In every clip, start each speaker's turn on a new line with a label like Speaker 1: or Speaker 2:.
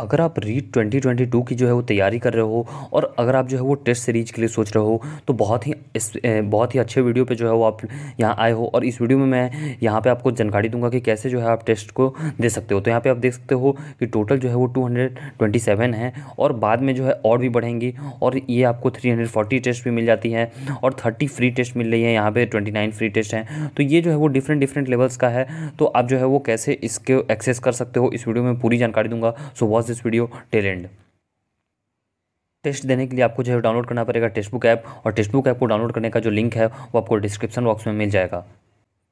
Speaker 1: अगर आप रीड 2022 की जो है वो तैयारी कर रहे हो और अगर आप जो है वो टेस्ट सीरीज के लिए सोच रहे हो तो बहुत ही इस बहुत ही अच्छे वीडियो पे जो है वो आप यहाँ आए हो और इस वीडियो में मैं यहाँ पे आपको जानकारी दूंगा कि कैसे जो है आप टेस्ट को दे सकते हो तो यहाँ पे आप देख सकते हो कि टोटल जो है वो टू है और बाद में जो है और भी बढ़ेंगी और ये आपको थ्री टेस्ट भी मिल जाती है और थर्टी फ्री टेस्ट मिल रही है यहाँ पर ट्वेंटी फ्री टेस्ट हैं तो ये जो है वो डिफरेंट डिफरेंट लेवल्स का है तो आप जो है वो कैसे इसके एक्सेस कर सकते हो इस वीडियो में पूरी जानकारी दूंगा so was watch this video tell and test देने के लिए आपको जो है डाउनलोड करना पड़ेगा टेस्ट बुक ऐप और टेस्ट बुक ऐप को डाउनलोड करने का जो लिंक है वो आपको डिस्क्रिप्शन बॉक्स में मिल जाएगा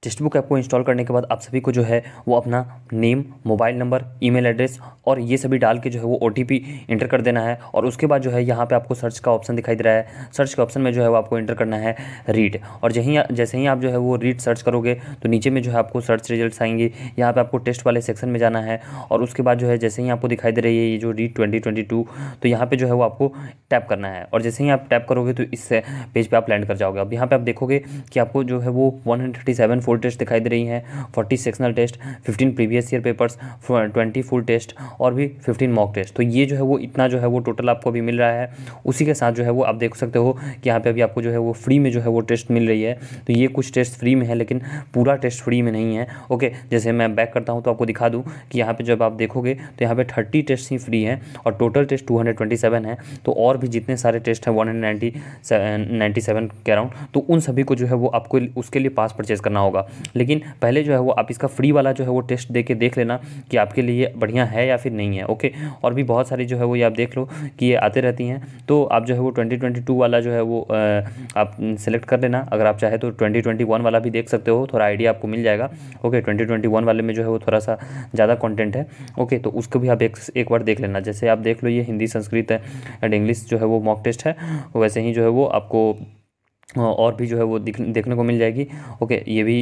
Speaker 1: टेक्स्ट बुक ऐप को इंस्टॉल करने के बाद आप सभी को जो है वो अपना name mobile number email address और ये सभी डाल के जो है वो ओ एंटर कर देना है और उसके बाद जो है यहाँ पर आपको सर्च का ऑप्शन दिखाई दे रहा है सर्च के ऑप्शन में जो है वो आपको इंटर करना है रीड और जहीं जैसे ही आप जो है वो रीड सर्च करोगे तो नीचे में जो है आपको सर्च रिजल्ट आएंगे यहाँ पर आपको टेस्ट वाले सेक्शन में जाना है और उसके बाद जो है जैसे ही आपको दिखाई दे रही है ये जो रीड ट्वेंटी तो यहाँ पर जो है वो आपको टैप करना है और जैसे ही आप टैप करोगे तो इस पेज पर पे आप लैंड कर जाओगे अब यहाँ पर आप देखोगे कि आपको जो है वो one hundred thirty seven full test दिखाई दे रही हैं forty sectional test fifteen previous year papers twenty full test और भी फिफ्टीन मॉक टेस्ट तो ये जो है वो इतना जो है वो टोटल आपको अभी मिल रहा है उसी के साथ जो है वो आप देख सकते हो कि यहाँ पर अभी आपको जो है वो फ्री में जो है वो टेस्ट मिल रही है तो ये कुछ टेस्ट फ्री में है लेकिन पूरा टेस्ट फ्री में नहीं है ओके जैसे मैं बैक करता हूँ तो आपको दिखा दूँ कि यहाँ पर जब आप देखोगे तो यहाँ पर थर्टी टेस्ट ही फ्री हैं और टोटल टेस्ट टू है तो और भी जितने सारे टेस्ट हैं वन हंड्रेड नाइन्टी सेवन के अराउंड तो उन सभी को जो है वो आपको उसके लिए पास परचेज करना होगा होगा लेकिन पहले जो है वो आप इसका फ्री वाला जो है वो टेस्ट दे के देख लेना कि आपके लिए बढ़िया है या फिर नहीं है ओके और भी बहुत सारी जो है वो ये आप देख लो कि ये आते रहती हैं तो आप जो है वो ट्वेंटी वाला जो है वो आप सेलेक्ट कर लेना अगर आप चाहे तो ट्वेंटी वाला भी देख सकते हो थोड़ा आइडिया आपको मिल जाएगा ओके ट्वेंटी वाले में जो है वो थोड़ा सा ज़्यादा कॉन्टेंट है ओके तो उसको भी आप एक, एक बार देख लेना जैसे आप देख लो ये हिंदी संस्कृत है एंड इंग्लिश जो है वो मॉक टेस्ट है वैसे ही जो है वो आपको और भी जो है वो दिख देखने को मिल जाएगी ओके ये भी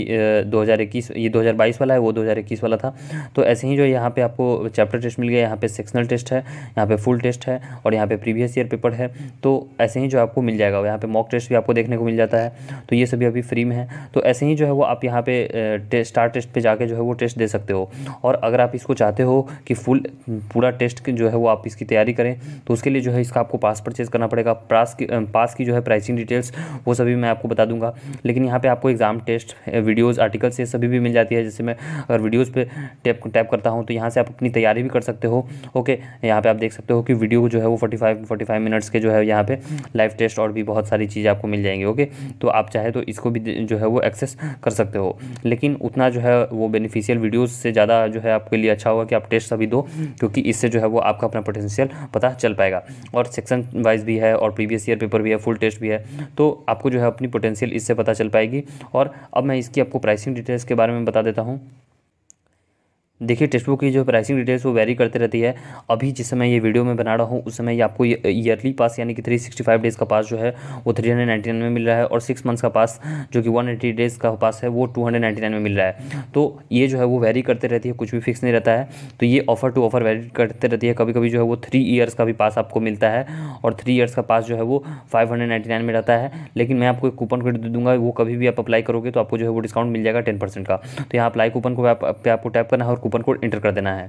Speaker 1: दो हज़ार इक्कीस ये दो हज़ार बाईस वाला है वो दो हज़ार इक्कीस वाला था तो ऐसे ही जो यहाँ पे आपको चैप्टर टेस्ट मिल गया यहाँ पे सेक्शनल टेस्ट है यहाँ पे फुल टेस्ट है और यहाँ पे प्रीवियस ईयर पेपर है तो ऐसे ही जो आपको मिल जाएगा यहाँ पे मॉक टेस्ट भी आपको देखने को मिल जाता है तो ये सभी अभी फ्री में है तो ऐसे ही जो है वो आप यहाँ पे स्टार टेस्ट पर जाके जो है वो टेस्ट दे सकते हो और अगर आप इसको चाहते हो कि फुल पूरा टेस्ट जो है वो आप इसकी तैयारी करें तो उसके लिए जो है इसका आपको पास परचेज़ करना पड़ेगा पास की पास की जो है प्राइसिंग डिटेल्स वो वो सभी मैं आपको बता दूंगा लेकिन यहाँ पे आपको एग्ज़ाम टेस्ट वीडियोस आर्टिकल्स ये सभी भी मिल जाती है जैसे मैं अगर वीडियोस पे टैप टैप करता हूँ तो यहाँ से आप अपनी तैयारी भी कर सकते हो ओके यहाँ पे आप देख सकते हो कि वीडियो जो है वो forty five forty five minutes के जो है यहाँ पे लाइव टेस्ट और भी बहुत सारी चीज़ें आपको मिल जाएंगी ओके तो आप चाहे तो इसको भी जो है वो एक्सेस कर सकते हो लेकिन उतना जो है वो बेनिफिशियल वीडियोज़ से ज़्यादा जो है आपके लिए अच्छा होगा कि आप टेस्ट सभी दो क्योंकि इससे जो है वो आपका अपना पोटेंशियल पता चल पाएगा और सेक्शन वाइज भी है और प्रीवियस ईयर पेपर भी है फुल टेस्ट भी है तो आप आपको जो है अपनी पोटेंशियल इससे पता चल पाएगी और अब मैं इसकी आपको प्राइसिंग डिटेल्स के बारे में बता देता हूँ देखिए टेक्स्ट बुक की जो प्राइसिंग डिटेल्स वो वेरी करते रहती है अभी जिस समय ये वीडियो में बना रहा हूँ उस समय ये आपको ईयरली पास यानी कि 365 डेज़ का पास जो है वो 399 में मिल रहा है और सिक्स मंथ्स का पास जो कि 180 डेज़ का पास है वो 299 में मिल रहा है तो ये जो है वो वेरी करते रहती है कुछ भी फिक्स नहीं रहता है तो ये ऑफ़र टू ऑफ़र वेरी करते रहती है कभी कभी जो है वो थ्री ईयर्स का भी पास आपको मिलता है और थ्री ईयर्स का पास जो है वो फाइव में रहता है लेकिन मैं आपको एक कूपन कोड दे दूँगा वो कभी भी आप अप्लाई करोगे तो आपको जो है वो डिस्काउंट मिल जाएगा टेन का तो यहाँ अप्लाई कूपन को आप, आपको टैप करना है और कूपन कोड इंटर कर देना है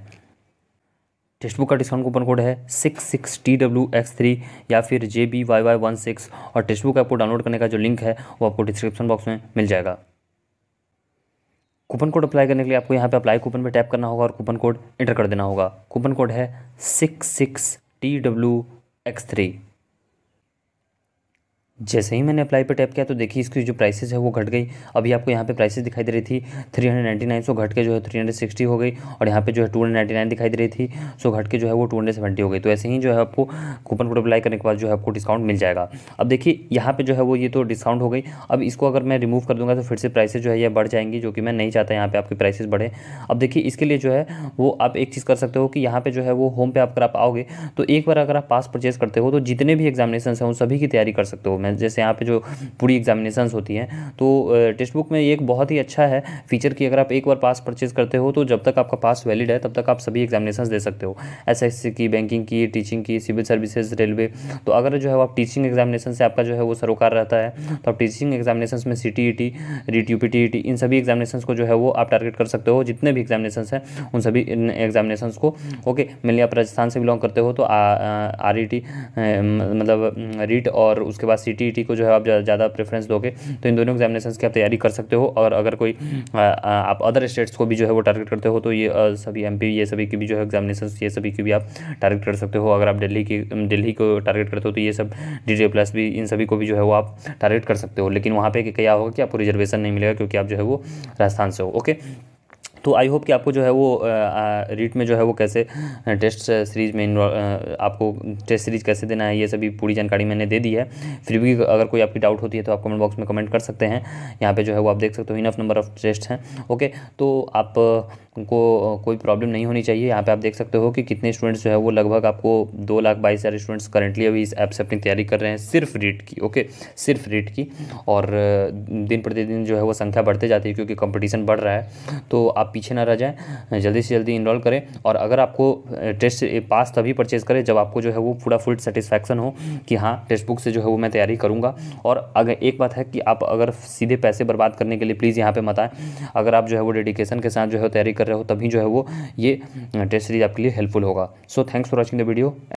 Speaker 1: टेक्स्ट बुक का डिस्काउंट कूपन कोड है six six T W X three या फिर J B Y Y one six और टेक्स्ट बुक आपको डाउनलोड करने का जो लिंक है वो आपको डिस्क्रिप्शन बॉक्स में मिल जाएगा कूपन कोड अप्लाई करने के लिए आपको यहाँ पे अप्लाई कूपन पे टैप करना होगा और कूपन कोड इंटर कर देना होगा कूपन कोड है six six T W X three जैसे ही मैंने अप्लाई पर टैप किया तो देखिए इसकी जो प्राइसेस है वो घट गई अभी आपको यहाँ पे प्राइसेस दिखाई दे रही थी 399 सो घट के जो है 360 हो गई और यहाँ पे जो है 299 दिखाई दे रही थी सो घट के जो है वो 270 हो गई तो ऐसे ही जो है आपको कूपन कोड अप्लाई करने के बाद जो है आपको डिस्काउंट मिल जाएगा अब देखिए यहाँ पर जो है वो ये तो डिस्काउंट हो गई अब इसको अगर मैं रिमूव कर दूँगा तो फिर से प्राइसेज जो है ये बढ़ जाएंगी जो कि मैं नहीं चाहता यहाँ पर आपकी प्राइसेज बढ़े अब देखिए इसके लिए जो है वो आप एक चीज़ कर सकते हो कि यहाँ पर जो है वो होम पे अगर आप आओगे तो एक बार अगर आप पास परचेज करते हो तो जितने भी एग्जामिनेशन हैं उन सभी की तैयारी कर सकते हो मैं जैसे यहाँ पे जो पूरी एग्जामिनेशन होती हैं तो टेक्स्ट बुक में एक बहुत ही अच्छा है फीचर कि अगर आप एक बार पास परचेज करते हो तो जब तक आपका पास वैलिड है तब तक आप सभी एग्जामिनेशन दे सकते हो एस की बैंकिंग की टीचिंग की सिविल सर्विसेज रेलवे तो अगर जो है आप टीचिंग एग्जामिनेशन से आपका जो है वो सरोकार रहता है तो आप टीचिंग एग्जामिनेशन में C T E T REET U इन सभी एग्जामिनेशन को जो है वो आप टारगेट कर सकते हो जितने भी एग्जामिनेशन हैं उन सभी एग्जामिनेशन को ओके मिले आप राजस्थान से बिलोंग करते हो तो आर ई टी मतलब रीट और उसके बाद सी सी टी को जो है आप ज़्यादा प्रेफरेंस दोगे तो इन दोनों एग्जामिनेशन की आप तैयारी कर सकते हो और अगर कोई आप अदर स्टेट्स को भी जो है वो टारगेट करते हो तो ये सभी एम ये सभी की भी जो है एग्जामिनेशन ये सभी की भी आप टारगेट कर सकते हो अगर आप डेली की डेली को टारगेट करते हो तो ये सब डी प्लस भी इन सभी को भी जो है वो आप टारगेट कर सकते हो लेकिन वहाँ पर क्या होगा कि आपको रिजर्वेशन नहीं मिलेगा क्योंकि आप जो है वो राजस्थान से हो ओके तो आई होप कि आपको जो है वो रीट में जो है वो कैसे टेस्ट सीरीज़ में आपको टेस्ट सीरीज़ कैसे देना है ये सभी पूरी जानकारी मैंने दे दी है फिर भी अगर कोई आपकी डाउट होती है तो आप कमेंट बॉक्स में कमेंट कर सकते हैं यहाँ पे जो है वो आप देख सकते हो इनफ नंबर ऑफ़ टेस्ट हैं ओके तो आप को कोई प्रॉब्लम नहीं होनी चाहिए यहाँ पे आप देख सकते हो कि कितने स्टूडेंट्स जो है वो लगभग आपको दो लाख बाईस हज़ार स्टूडेंट्स करेंटली अभी इस ऐप से अपनी तैयारी कर रहे हैं सिर्फ रीट की ओके सिर्फ रीट की और दिन प्रतिदिन जो है वो संख्या बढ़ते जाती है क्योंकि कंपटीशन बढ़ रहा है तो आप पीछे ना रह जाएँ जल्दी से जल्दी इनरोल करें और अगर आपको टेस्ट पास तभी परचेज़ करें जब आपको जो है वो पूरा फुल सेटिस्फैक्शन हो कि हाँ टेक्स्ट बुक से जो है वो मैं तैयारी करूँगा और अगर एक बात है कि आप अगर सीधे पैसे बर्बाद करने के लिए प्लीज़ यहाँ पर मताएँ अगर आप जो है वो डेडिकेशन के साथ जो है तैयारी कर रहे हो तभी जो है वो ये टेस्ट सीरीज आपके लिए हेल्पफुल होगा so thanks for watching the video